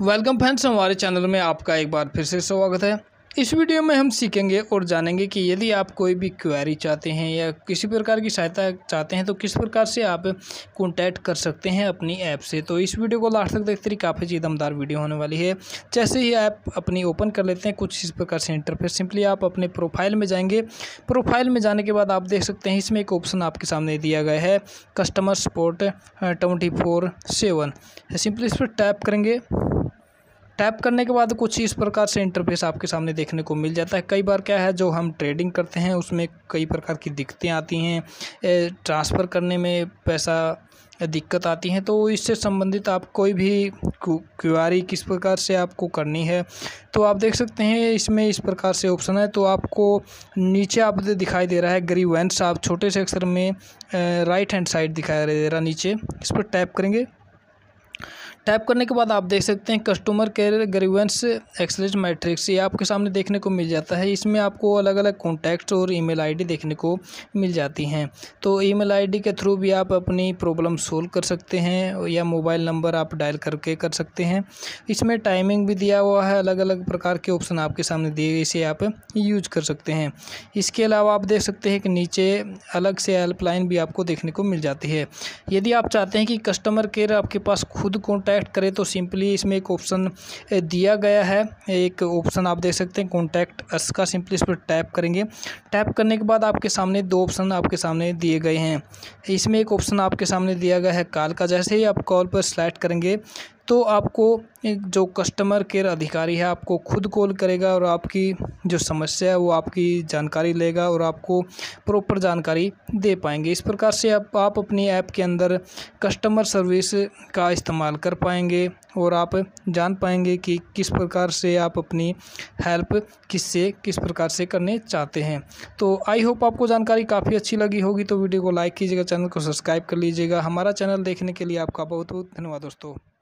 welcome friends हमारे channel में आपका एक बार फिर से स्वागत है इस वीडियो में हम सीखेंगे और जानेंगे कि यदि आप कोई भी क्वेरी चाहते हैं या किसी प्रकार की सहायता चाहते हैं तो किस प्रकार से आप कॉन्टैक्ट कर सकते हैं अपनी ऐप से तो इस वीडियो को लास्ट तक देखते रहिए काफ़ी चीज दमदार वीडियो होने वाली है जैसे ही ऐप अपनी ओपन कर लेते हैं कुछ इस प्रकार से इंटरफेस सिंपली आप अपने प्रोफाइल में जाएंगे प्रोफाइल में जाने के बाद आप देख सकते हैं इसमें एक ऑप्शन आपके सामने दिया गया है customer support twenty four seven simply इस पर टैप करेंगे टैप करने के बाद कुछ इस प्रकार से इंटरफेस आपके सामने देखने को मिल जाता है कई बार क्या है जो हम ट्रेडिंग करते हैं उसमें कई प्रकार की दिक्कतें आती हैं ट्रांसफ़र करने में पैसा दिक्कत आती हैं तो इससे संबंधित आप कोई भी क्यूआरी किस प्रकार से आपको करनी है तो आप देख सकते हैं इसमें इस प्रकार से ऑप्शन है तो आपको नीचे आप दिखाई दे रहा है ग्रीवेंस आप छोटे से अक्षर में राइट हैंड साइड दिखाई दे रहा नीचे इस पर टैप करेंगे टाइप करने के बाद आप देख सकते हैं कस्टमर केयर ग्रीवेंस एक्सलेज मैट्रिक्स ये आपके सामने देखने को मिल जाता है इसमें आपको अलग अलग कॉन्टैक्ट और ईमेल आईडी देखने को मिल जाती हैं तो ईमेल आईडी के थ्रू भी आप अपनी प्रॉब्लम सोल्व कर सकते हैं या मोबाइल नंबर आप डायल करके कर सकते हैं इसमें टाइमिंग भी दिया हुआ है अलग अलग प्रकार के ऑप्शन आपके सामने दिए गए इसे आप यूज कर सकते हैं इसके अलावा आप देख सकते हैं कि नीचे अलग से हेल्पलाइन भी आपको देखने को मिल जाती है यदि आप चाहते हैं कि कस्टमर केयर आपके पास खुद कॉन्टैक्ट कॉन्टैक्ट करें तो सिंपली इसमें एक ऑप्शन दिया गया है एक ऑप्शन आप देख सकते हैं कॉन्टैक्ट अस का सिंपली इस पर टैप करेंगे टैप करने के बाद आपके सामने दो ऑप्शन आपके सामने दिए गए हैं इसमें एक ऑप्शन आपके सामने दिया गया है कॉल का जैसे ही आप कॉल पर सेलेक्ट करेंगे तो आपको एक जो कस्टमर केयर अधिकारी है आपको खुद कॉल करेगा और आपकी जो समस्या है वो आपकी जानकारी लेगा और आपको प्रॉपर जानकारी दे पाएंगे इस प्रकार से आप आप अपनी ऐप के अंदर कस्टमर सर्विस का इस्तेमाल कर पाएंगे और आप जान पाएंगे कि किस प्रकार से आप अपनी हेल्प किससे किस प्रकार से करने चाहते हैं तो आई होप आपको जानकारी काफ़ी अच्छी लगी होगी तो वीडियो को लाइक कीजिएगा चैनल को सब्सक्राइब कर लीजिएगा हमारा चैनल देखने के लिए आपका बहुत बहुत धन्यवाद दोस्तों